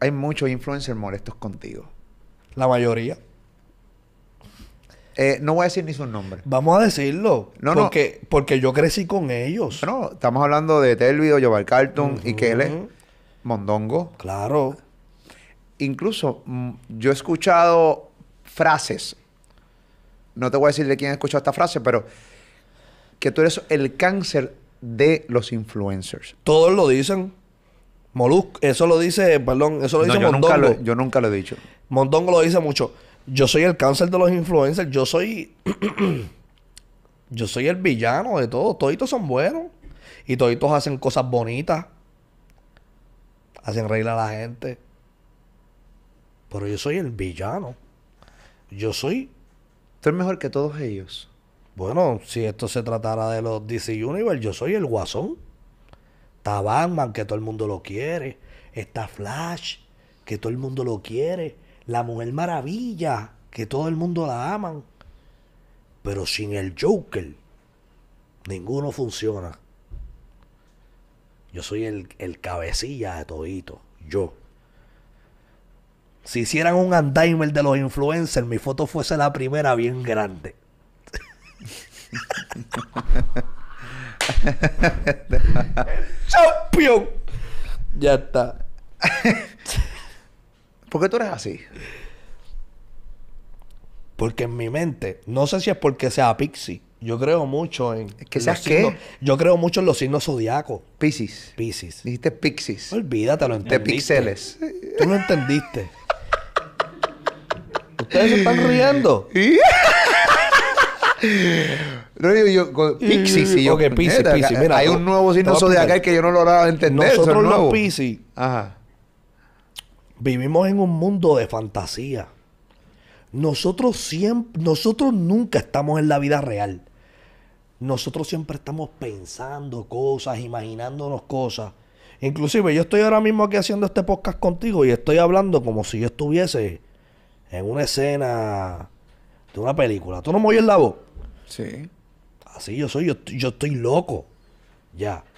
hay muchos influencers molestos contigo. La mayoría. Eh, no voy a decir ni sus nombres. Vamos a decirlo. No, porque, no. Porque yo crecí con ellos. No, estamos hablando de Telvido, Joval Carlton, y -huh. Mondongo. Claro. Incluso mm, yo he escuchado frases. No te voy a decir de quién he escuchado esta frase, pero que tú eres el cáncer de los influencers. Todos lo dicen. Molusco, eso lo dice, perdón, eso lo dice yo Nunca lo, yo nunca lo he dicho. Mondongo lo dice mucho. Yo soy el cáncer de los influencers, yo soy. yo soy el villano de Todos Toditos son buenos. Y toditos hacen cosas bonitas. Hacen reír a la gente. Pero yo soy el villano. Yo soy. Tú es mejor que todos ellos. Bueno, si esto se tratara de los DC Universe, yo soy el guasón. Está Batman, que todo el mundo lo quiere. Está Flash, que todo el mundo lo quiere. La Mujer Maravilla, que todo el mundo la aman. Pero sin el Joker, ninguno funciona. Yo soy el, cabecilla de todito. Yo. Si hicieran un andimer de los influencers, mi foto fuese la primera bien grande. Ya está. ¿Por qué tú eres así? Porque en mi mente, no sé si es porque sea Pixie. Yo creo mucho en. ¿Que seas qué? yo creo mucho en los signos zodiacos. Piscis. Pisis. Dijiste Pixis. Olvídate, lo entendiste. De pixeles. Tú lo entendiste. Ustedes se están riendo. No, yo, yo Pixis y hay un nuevo de acá que yo no lograba entender. Nosotros los Pixis vivimos en un mundo de fantasía. Nosotros siempre, nosotros nunca estamos en la vida real. Nosotros siempre estamos pensando cosas, imaginándonos cosas. Inclusive yo estoy ahora mismo aquí haciendo este podcast contigo y estoy hablando como si yo estuviese en una escena de una película. ¿Tú no me oyes la voz? Sí. Así yo soy, yo, yo estoy loco. Ya.